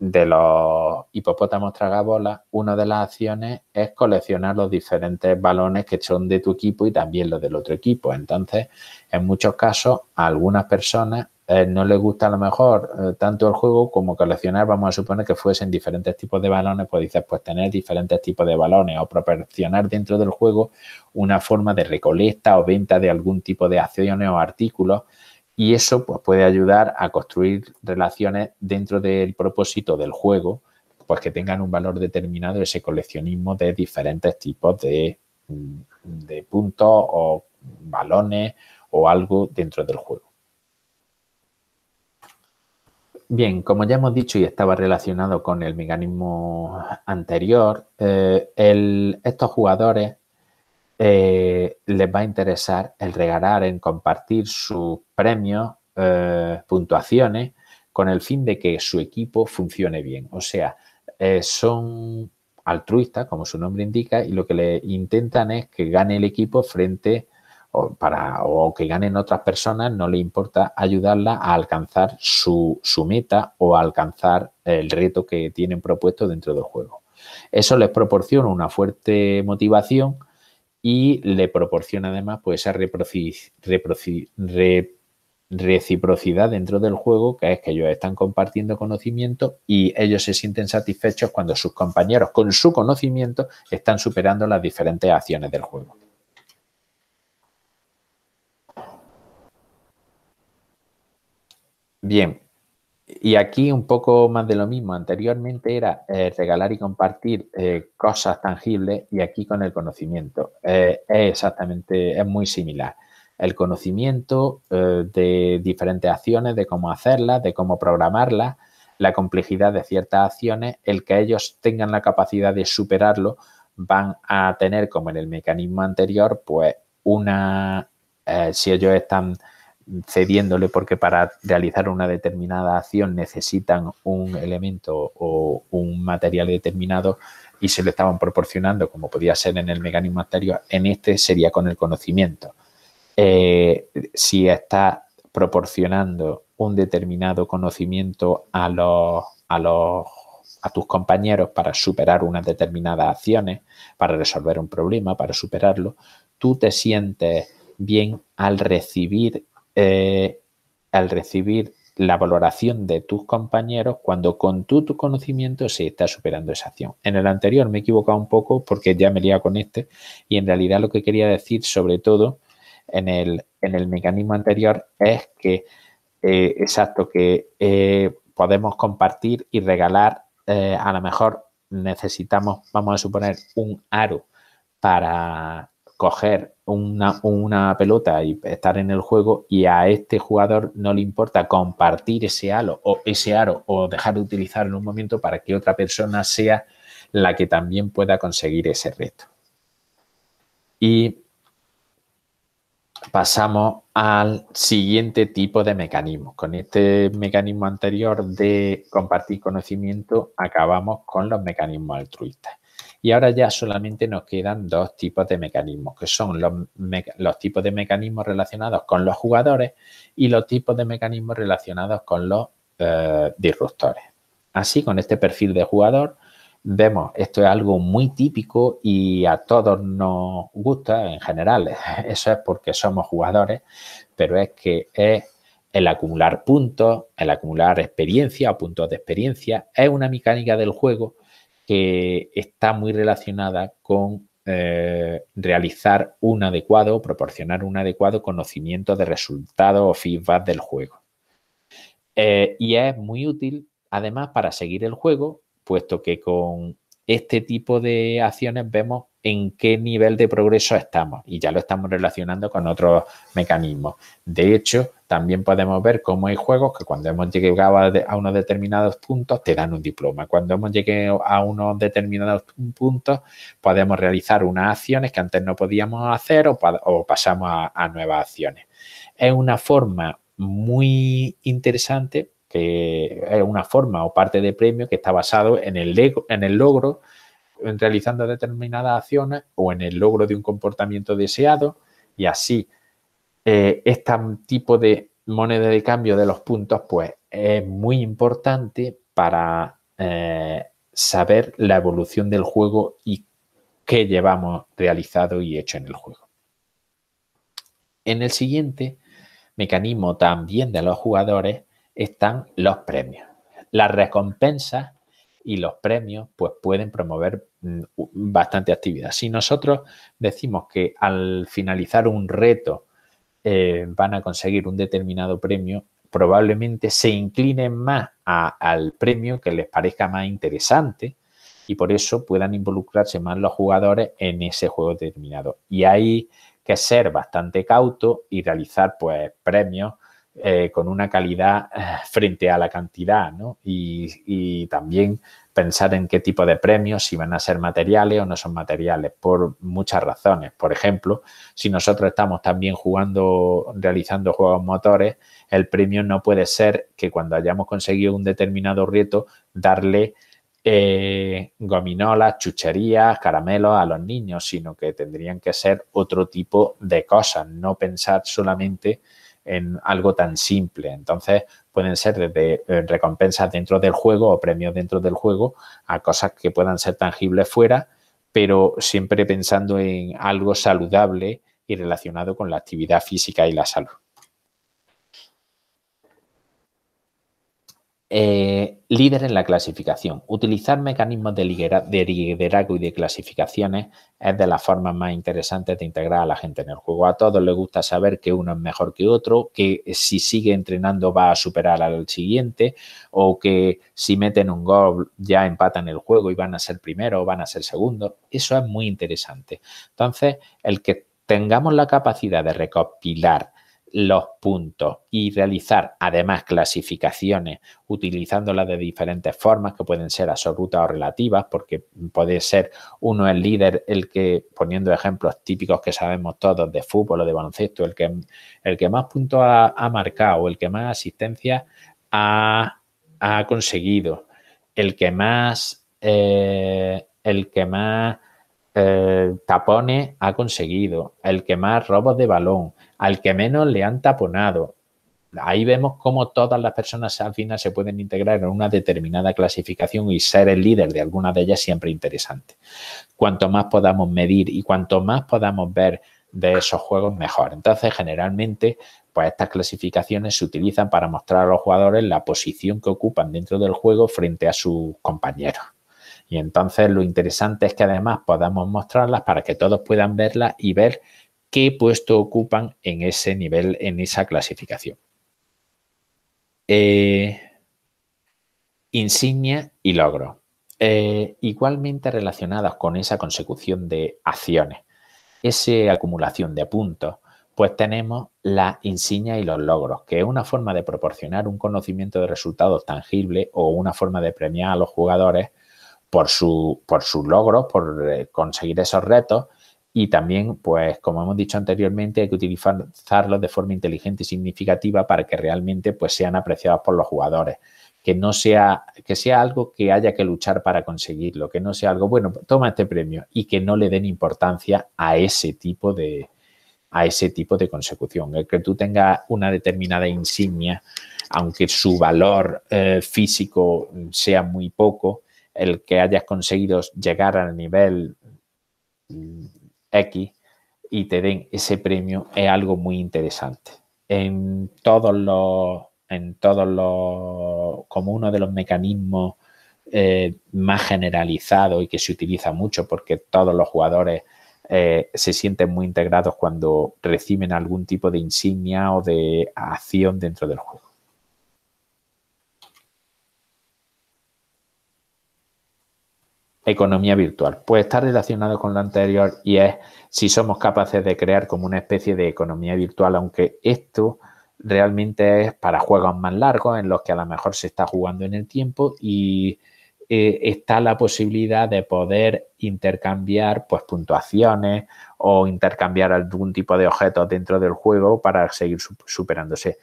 de los hipopótamos tragabolas, una de las acciones es coleccionar los diferentes balones que son de tu equipo y también los del otro equipo. Entonces, en muchos casos, a algunas personas eh, no les gusta a lo mejor eh, tanto el juego como coleccionar, vamos a suponer que fuesen diferentes tipos de balones, pues dices, pues tener diferentes tipos de balones o proporcionar dentro del juego una forma de recolecta o venta de algún tipo de acciones o artículos y eso pues, puede ayudar a construir relaciones dentro del propósito del juego, pues que tengan un valor determinado ese coleccionismo de diferentes tipos de, mm, puntos o balones o algo dentro del juego. Bien, como ya hemos dicho y estaba relacionado con el mecanismo anterior, eh, estos jugadores eh, les va a interesar el regalar, en compartir sus premios, eh, puntuaciones, con el fin de que su equipo funcione bien. O sea, eh, son altruistas, como su nombre indica, y lo que le intentan es que gane el equipo frente o, para, o que ganen otras personas, no le importa ayudarla a alcanzar su, meta o alcanzar el reto que tienen propuesto dentro del juego. Eso les proporciona una fuerte motivación y le proporciona además pues, esa reciprocidad dentro del juego, que es que ellos están compartiendo conocimiento y ellos se sienten satisfechos cuando sus compañeros con su conocimiento están superando las diferentes acciones del juego. Bien, y aquí un poco más de lo mismo. Anteriormente era eh, regalar y compartir eh, cosas tangibles y aquí con el conocimiento. Eh, es exactamente, es muy similar. El conocimiento de diferentes acciones, de cómo hacerlas, de cómo programarlas, la complejidad de ciertas acciones, el que ellos tengan la capacidad de superarlo, van a tener, como en el mecanismo anterior, pues una, si ellos están cediéndole porque para realizar una determinada acción necesitan un elemento o un material determinado y se lo estaban proporcionando, como podía ser en el mecanismo anterior, en este sería con el conocimiento. Eh, si estás proporcionando un determinado conocimiento a los, a los a tus compañeros para superar unas determinadas acciones, para resolver un problema, para superarlo, tú te sientes bien al recibir eh, al recibir la valoración de tus compañeros cuando con tu, conocimiento se está superando esa acción. En el anterior me he equivocado un poco porque ya me lía con este y en realidad lo que quería decir sobre todo en el, mecanismo anterior es que, eh, exacto, que eh, podemos compartir y regalar, a lo mejor necesitamos, vamos a suponer, un aro para coger una, pelota y estar en el juego y a este jugador no le importa compartir ese halo o ese aro o dejar de utilizar en un momento para que otra persona sea la que también pueda conseguir ese reto. Y pasamos al siguiente tipo de mecanismo. Con este mecanismo anterior de compartir conocimiento acabamos con los mecanismos altruistas. Y ahora ya solamente nos quedan dos tipos de mecanismos, que son los, tipos de mecanismos relacionados con los jugadores y los tipos de mecanismos relacionados con los eh, disruptores. Así, con este perfil de jugador, vemos, esto es algo muy típico y a todos nos gusta en general. Eso es porque somos jugadores, pero es que es el acumular puntos, el acumular experiencia o puntos de experiencia, es una mecánica del juego que está muy relacionada con eh, realizar un adecuado, proporcionar un adecuado conocimiento de resultados o feedback del juego. Eh, y es muy útil, además, para seguir el juego, puesto que con este tipo de acciones vemos en qué nivel de progreso estamos y ya lo estamos relacionando con otros mecanismos. De hecho, también podemos ver cómo hay juegos que cuando hemos llegado a, unos determinados puntos te dan un diploma. Cuando hemos llegado a unos determinados puntos podemos realizar unas acciones que antes no podíamos hacer o, pasamos a, nuevas acciones. Es una forma muy interesante que es una forma o parte de premio que está basado en el, en el logro, en realizando determinadas acciones o en el logro de un comportamiento deseado y así eh, este tipo de moneda de cambio de los puntos, pues es muy importante para eh, saber la evolución del juego y qué llevamos realizado y hecho en el juego. En el siguiente mecanismo también de los jugadores están los premios. Las recompensas y los premios pues pueden promover mm, bastante actividad. Si nosotros decimos que al finalizar un reto eh, van a conseguir un determinado premio, probablemente se inclinen más al premio que les parezca más interesante y por eso puedan involucrarse más los jugadores en ese juego determinado. Y hay que ser bastante cauto y realizar pues premios eh, con una calidad eh, frente a la cantidad, ¿no? Y, también pensar en qué tipo de premios, si van a ser materiales o no son materiales, por muchas razones. Por ejemplo, si nosotros estamos también jugando, realizando juegos motores, el premio no puede ser que cuando hayamos conseguido un determinado reto, darle eh, gominolas, chucherías, caramelos a los niños, sino que tendrían que ser otro tipo de cosas, no pensar solamente en algo tan simple. Entonces, pueden ser desde eh, recompensas dentro del juego o premios dentro del juego a cosas que puedan ser tangibles fuera, pero siempre pensando en algo saludable y relacionado con la actividad física y la salud. Eh, líder en la clasificación. Utilizar mecanismos de, liderazgo y de clasificaciones es de las formas más interesantes de integrar a la gente en el juego. A todos les gusta saber que uno es mejor que otro, que si sigue entrenando va a superar al siguiente o que si meten un gol ya empatan el juego y van a ser primero o van a ser segundo. Eso es muy interesante. Entonces, el que tengamos la capacidad de recopilar los puntos y realizar además clasificaciones utilizándolas de diferentes formas que pueden ser absolutas o relativas porque puede ser uno el líder el que poniendo ejemplos típicos que sabemos todos de fútbol o de baloncesto el que el que más puntos ha, marcado el que más asistencia ha, conseguido el que más eh, el que más eh, tapones ha conseguido el que más robos de balón al que menos le han taponado. Ahí vemos cómo todas las personas al final se pueden integrar en una determinada clasificación y ser el líder de alguna de ellas siempre interesante. Cuanto más podamos medir y cuanto más podamos ver de esos juegos, mejor. Entonces, generalmente, pues estas clasificaciones se utilizan para mostrar a los jugadores la posición que ocupan dentro del juego frente a sus compañeros. Y entonces lo interesante es que además podamos mostrarlas para que todos puedan verlas y ver qué puesto ocupan en ese nivel, en esa clasificación. Eh, insignia y logro. Eh, igualmente relacionados con esa consecución de acciones, esa acumulación de puntos, pues tenemos la insignia y los logros, que es una forma de proporcionar un conocimiento de resultados tangible o una forma de premiar a los jugadores por, su, por sus logros, por eh, conseguir esos retos y también, pues como hemos dicho anteriormente, hay que utilizarlos de forma inteligente y significativa para que realmente pues, sean apreciados por los jugadores. Que no sea, que sea algo que haya que luchar para conseguirlo, que no sea algo, bueno, toma este premio y que no le den importancia a ese tipo de, a ese tipo de consecución. El que tú tengas una determinada insignia, aunque su valor eh, físico sea muy poco, el que hayas conseguido llegar al nivel X y te den ese premio es algo muy interesante. En todos los, en todos los, como uno de los mecanismos eh, más generalizado y que se utiliza mucho porque todos los jugadores eh, se sienten muy integrados cuando reciben algún tipo de insignia o de acción dentro del juego. economía virtual? Puede estar relacionado con lo anterior y es si somos capaces de crear como una especie de economía virtual, aunque esto realmente es para juegos más largos en los que a lo mejor se está jugando en el tiempo y eh, está la posibilidad de poder intercambiar pues puntuaciones o intercambiar algún tipo de objetos dentro del juego para seguir superándose.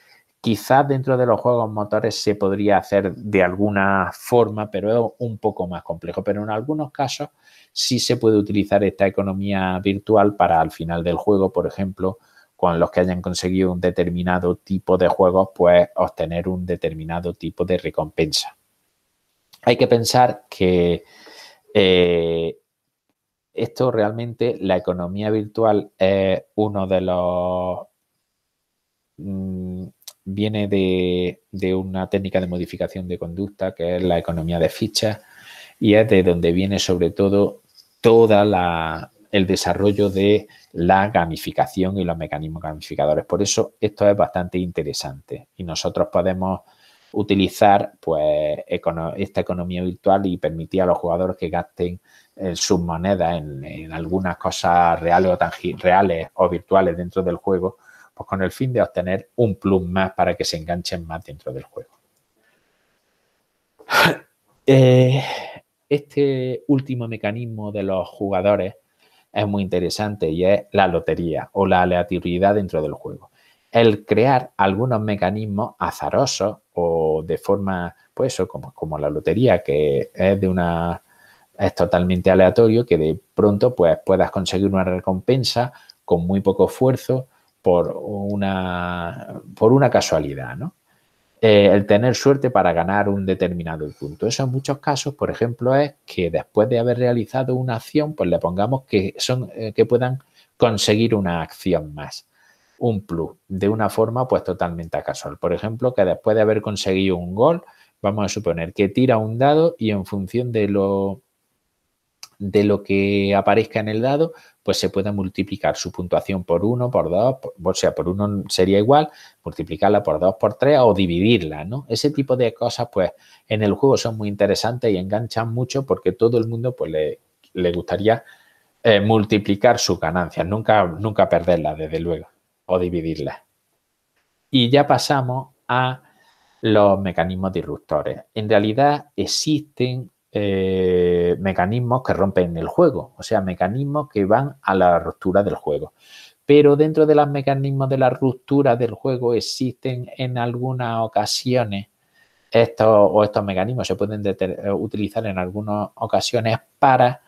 Quizás dentro de los juegos motores se podría hacer de alguna forma, pero es un poco más complejo. Pero en algunos casos sí se puede utilizar esta economía virtual para al final del juego, por ejemplo, con los que hayan conseguido un determinado tipo de juegos, pues obtener un determinado tipo de recompensa. Hay que pensar que eh, esto realmente, la economía virtual es uno de los mm, viene de, una técnica de modificación de conducta que es la economía de fichas y es de donde viene sobre todo toda la el desarrollo de la gamificación y los mecanismos gamificadores. Por eso esto es bastante interesante y nosotros podemos utilizar pues esta economía virtual y permitir a los jugadores que gasten eh, sus monedas en, algunas cosas reales o reales o virtuales dentro del juego pues con el fin de obtener un plus más para que se enganchen más dentro del juego. Eh, este último mecanismo de los jugadores es muy interesante y es la lotería o la aleatoriedad dentro del juego. El crear algunos mecanismos azarosos o de forma, pues eso, como, la lotería, que es de una es totalmente aleatorio, que de pronto pues puedas conseguir una recompensa con muy poco esfuerzo por una, por una casualidad, ¿no? Eh, el tener suerte para ganar un determinado punto. Eso en muchos casos, por ejemplo, es que después de haber realizado una acción, pues le pongamos que, son, eh, que puedan conseguir una acción más, un plus, de una forma pues totalmente casual. Por ejemplo, que después de haber conseguido un gol, vamos a suponer que tira un dado y en función de lo de lo que aparezca en el dado, pues se puede multiplicar su puntuación por uno, por dos, o sea, por uno sería igual, multiplicarla por dos, por tres o dividirla, ¿no? Ese tipo de cosas, pues, en el juego son muy interesantes y enganchan mucho porque todo el mundo, pues, le, gustaría eh, multiplicar sus ganancias, nunca, nunca perderlas, desde luego, o dividirlas. Y ya pasamos a los mecanismos disruptores. En realidad existen eh, mecanismos que rompen el juego, o sea, mecanismos que van a la ruptura del juego. Pero dentro de los mecanismos de la ruptura del juego existen en algunas ocasiones estos, o estos mecanismos se pueden eh, utilizar en algunas ocasiones para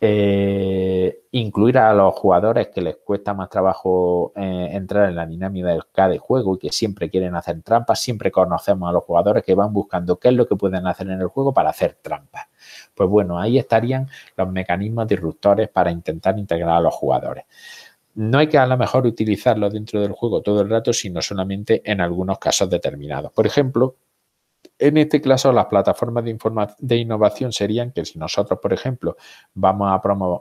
eh, incluir a los jugadores que les cuesta más trabajo eh, entrar en la dinámica del de juego y que siempre quieren hacer trampas, siempre conocemos a los jugadores que van buscando qué es lo que pueden hacer en el juego para hacer trampas. Pues bueno, ahí estarían los mecanismos disruptores para intentar integrar a los jugadores. No hay que a lo mejor utilizarlo dentro del juego todo el rato, sino solamente en algunos casos determinados. Por ejemplo, en este caso, las plataformas de, innovación serían que si nosotros, por ejemplo, vamos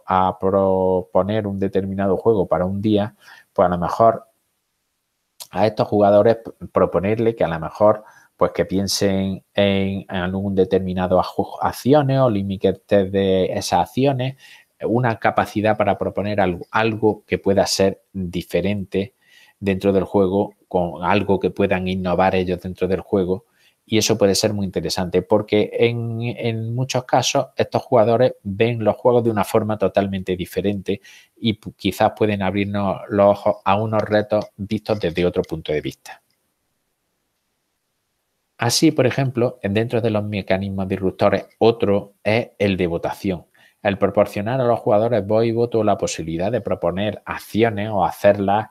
a, a proponer un determinado juego para un día, pues a lo mejor a estos jugadores proponerle que a lo mejor pues que piensen en, en algún determinado acciones o límites de esas acciones, una capacidad para proponer algo, algo que pueda ser diferente dentro del juego, con algo que puedan innovar ellos dentro del juego y eso puede ser muy interesante porque en, muchos casos estos jugadores ven los juegos de una forma totalmente diferente y quizás pueden abrirnos los ojos a unos retos vistos desde otro punto de vista. Así, por ejemplo, dentro de los mecanismos disruptores, otro es el de votación el proporcionar a los jugadores voz y voto la posibilidad de proponer acciones o hacerlas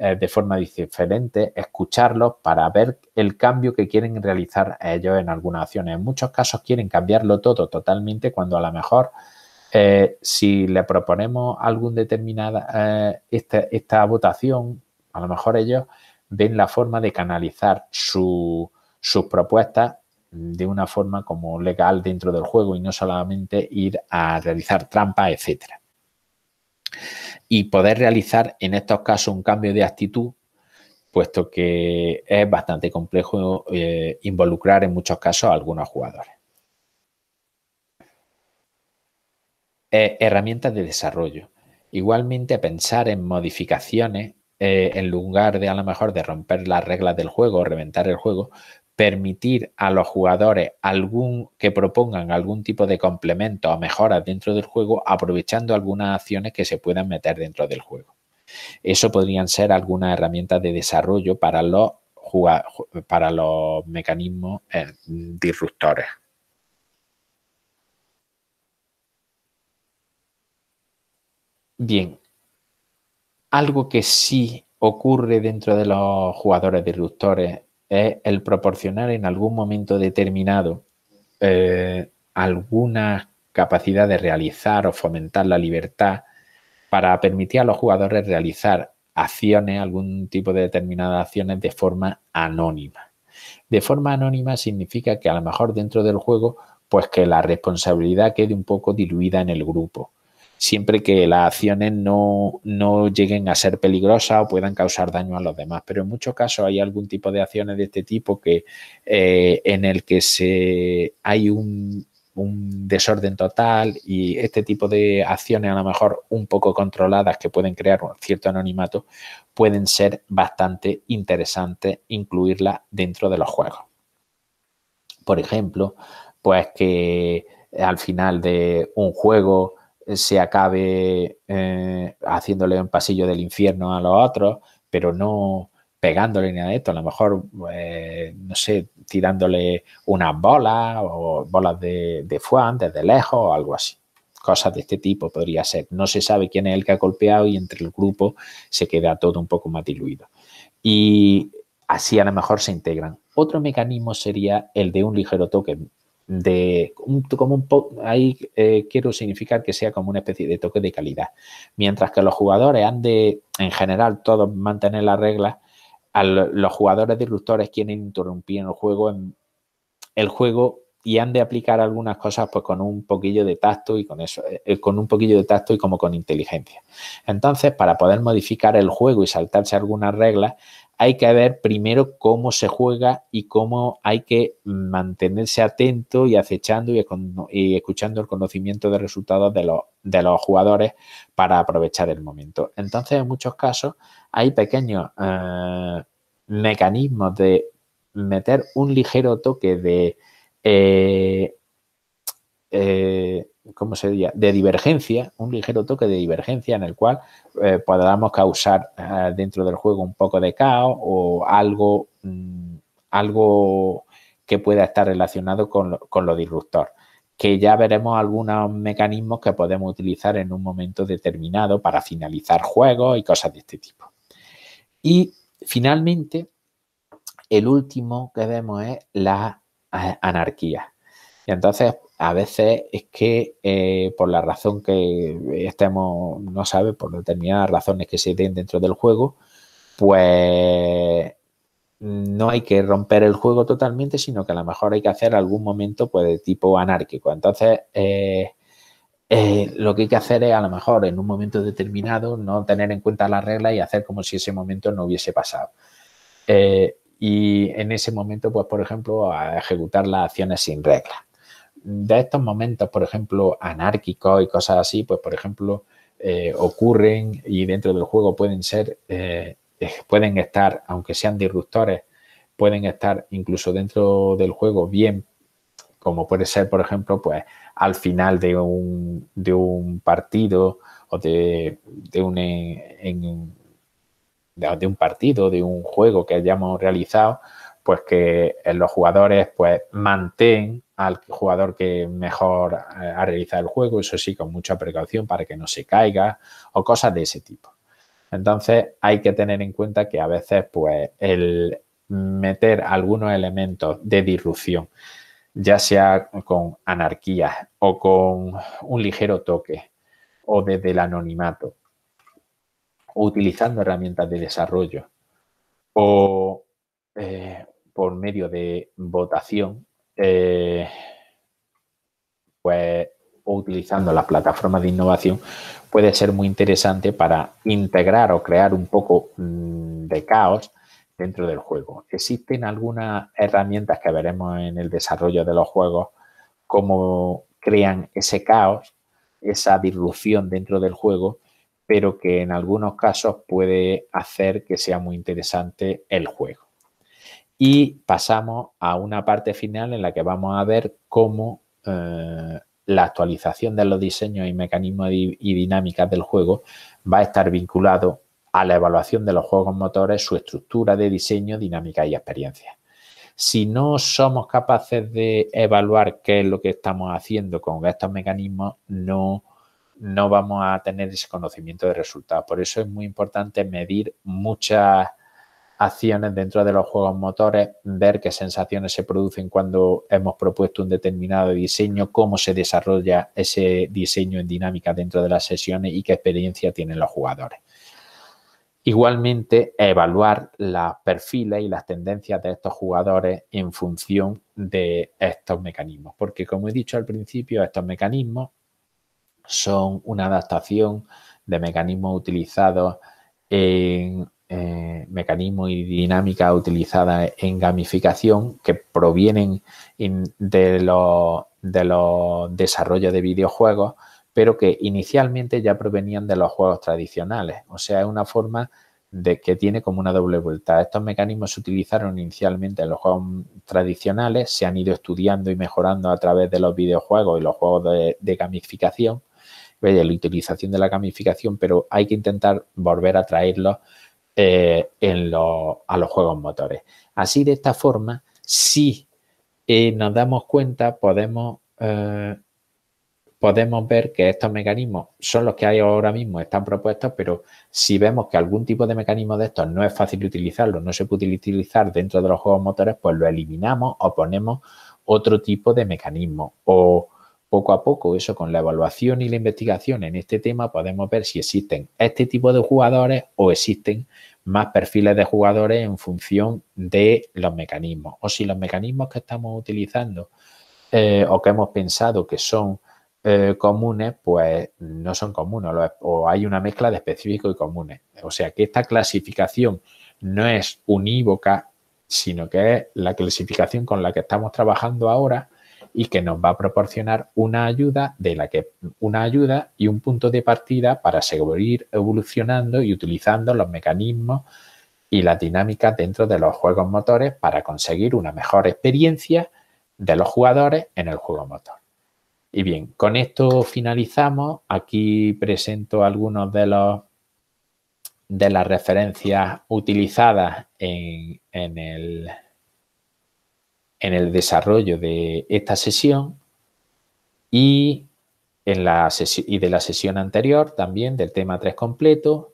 eh, de forma diferente, escucharlos para ver el cambio que quieren realizar ellos en algunas acciones. En muchos casos quieren cambiarlo todo totalmente cuando a lo mejor eh, si le proponemos algún determinada eh, esta, votación, a lo mejor ellos ven la forma de canalizar su, sus propuestas de una forma como legal dentro del juego y no solamente ir a realizar trampas etcétera y poder realizar en estos casos un cambio de actitud, puesto que es bastante complejo eh, involucrar en muchos casos a algunos jugadores. Eh, herramientas de desarrollo. Igualmente pensar en modificaciones eh, en lugar de a lo mejor de romper las reglas del juego o reventar el juego, permitir a los jugadores algún, que propongan algún tipo de complemento o mejoras dentro del juego, aprovechando algunas acciones que se puedan meter dentro del juego. Eso podrían ser algunas herramientas de desarrollo para los, para los mecanismos eh, disruptores. Bien, algo que sí ocurre dentro de los jugadores disruptores es el proporcionar en algún momento determinado eh, alguna capacidad de realizar o fomentar la libertad para permitir a los jugadores realizar acciones, algún tipo de determinadas acciones de forma anónima. De forma anónima significa que a lo mejor dentro del juego, pues que la responsabilidad quede un poco diluida en el grupo siempre que las acciones no, lleguen a ser peligrosas o puedan causar daño a los demás. Pero en muchos casos hay algún tipo de acciones de este tipo que, eh, en el que se, hay un, un desorden total y este tipo de acciones a lo mejor un poco controladas que pueden crear un cierto anonimato pueden ser bastante interesantes incluirlas dentro de los juegos. Por ejemplo, pues que al final de un juego se acabe eh, haciéndole un pasillo del infierno a los otros, pero no pegándole ni nada de esto, a lo mejor, eh, no sé, tirándole unas bolas o bolas de, de fuan desde lejos o algo así. Cosas de este tipo podría ser. No se sabe quién es el que ha golpeado y entre el grupo se queda todo un poco más diluido. Y así a lo mejor se integran. Otro mecanismo sería el de un ligero toque de como un ahí eh, quiero significar que sea como una especie de toque de calidad. Mientras que los jugadores han de, en general, todos mantener las reglas, los jugadores disruptores quieren interrumpir el juego, el juego y han de aplicar algunas cosas pues con un poquillo de tacto y con eso, eh, con un poquillo de tacto y como con inteligencia. Entonces, para poder modificar el juego y saltarse algunas reglas, hay que ver primero cómo se juega y cómo hay que mantenerse atento y acechando y, escuchando el conocimiento de resultados de los, de los, jugadores para aprovechar el momento. Entonces, en muchos casos hay pequeños eh, mecanismos de meter un ligero toque de eh, eh, ¿cómo se diría? de divergencia, un ligero toque de divergencia en el cual eh, podamos causar eh, dentro del juego un poco de caos o algo, mm, algo que pueda estar relacionado con con lo disruptor que ya veremos algunos mecanismos que podemos utilizar en un momento determinado para finalizar juegos y cosas de este tipo. Y finalmente, el último que vemos es la eh, anarquía. Y entonces a veces es que eh, por la razón que estemos, no sabe, por determinadas razones que se den dentro del juego, pues no hay que romper el juego totalmente, sino que a lo mejor hay que hacer algún momento pues, de tipo anárquico. Entonces, eh, eh, lo que hay que hacer es a lo mejor en un momento determinado no tener en cuenta la regla y hacer como si ese momento no hubiese pasado. y en ese momento, pues, por ejemplo, ejecutar las acciones sin regla de estos momentos, por ejemplo, anárquicos y cosas así, pues por ejemplo, eh, ocurren y dentro del juego pueden ser, eh, eh, pueden estar, aunque sean disruptores, pueden estar incluso dentro del juego bien, como puede ser, por ejemplo, pues al final de un, de un partido o de, de un, de un partido, de un juego que hayamos realizado, pues que los jugadores pues mantén al jugador que mejor eh, ha realizado el juego, eso sí, con mucha precaución para que no se caiga o cosas de ese tipo. Entonces hay que tener en cuenta que a veces pues el meter algunos elementos de disrupción, ya sea con anarquía o con un ligero toque o desde el anonimato, utilizando herramientas de desarrollo o eh, por medio de votación, eh, pues utilizando las plataformas de innovación puede ser muy interesante para integrar o crear un poco mm, de caos dentro del juego. Existen algunas herramientas que veremos en el desarrollo de los juegos, como crean ese caos, esa disrupción dentro del juego, pero que en algunos casos puede hacer que sea muy interesante el juego y pasamos a una parte final en la que vamos a ver cómo eh, la actualización de los diseños y mecanismos y dinámicas del juego va a estar vinculado a la evaluación de los juegos motores, su estructura de diseño, dinámica y experiencia. Si no somos capaces de evaluar qué es lo que estamos haciendo con estos mecanismos, no, no vamos a tener ese conocimiento de resultados. Por eso es muy importante medir muchas acciones dentro de los juegos motores, ver qué sensaciones se producen cuando hemos propuesto un determinado diseño, cómo se desarrolla ese diseño en dinámica dentro de las sesiones y qué experiencia tienen los jugadores. Igualmente, evaluar los perfiles y las tendencias de estos jugadores en función de estos mecanismos, porque como he dicho al principio, estos mecanismos son una adaptación de mecanismos utilizados en Mecanismo eh, mecanismos y dinámicas utilizadas en gamificación que provienen de, los, de desarrollos de videojuegos, pero que inicialmente ya provenían de los juegos tradicionales. O sea, es una forma de que tiene como una doble vuelta. Estos mecanismos se utilizaron inicialmente en los juegos tradicionales, se han ido estudiando y mejorando a través de los videojuegos y los juegos de, gamificación, la utilización de la gamificación, pero hay que intentar volver a traerlos eh, en a los juegos motores. Así de esta forma, si eh, nos damos cuenta, podemos, eh, podemos ver que estos mecanismos son los que hay ahora mismo, están propuestos, pero si vemos que algún tipo de mecanismo de estos no es fácil utilizarlo, no se puede utilizar dentro de los juegos motores, pues lo eliminamos o ponemos otro tipo de mecanismo o poco a poco, eso con la evaluación y la investigación en este tema, podemos ver si existen este tipo de jugadores o existen más perfiles de jugadores en función de los mecanismos. O si los mecanismos que estamos utilizando eh, o que hemos pensado que son eh, comunes, pues no son comunes o hay una mezcla de específicos y comunes. O sea que esta clasificación no es unívoca, sino que es la clasificación con la que estamos trabajando ahora y que nos va a proporcionar una ayuda de la que una ayuda y un punto de partida para seguir evolucionando y utilizando los mecanismos y la dinámica dentro de los juegos motores para conseguir una mejor experiencia de los jugadores en el juego motor. Y bien, con esto finalizamos. Aquí presento algunos de los de las referencias utilizadas en el en el desarrollo de esta sesión y, en la de la sesión anterior también del tema 3 completo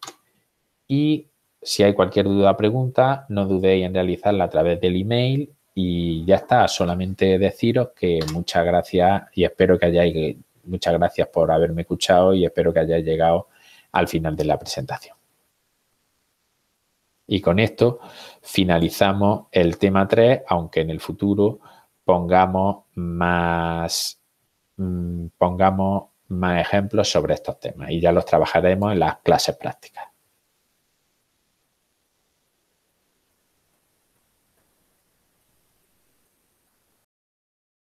y si hay cualquier duda o pregunta, no dudéis en realizarla a través del email y ya está, solamente deciros que muchas gracias y espero que hayáis, muchas gracias por haberme escuchado y espero que hayáis llegado al final de la presentación. Y con esto finalizamos el tema 3, aunque en el futuro pongamos más, mm, pongamos más ejemplos sobre estos temas y ya los trabajaremos en las clases prácticas.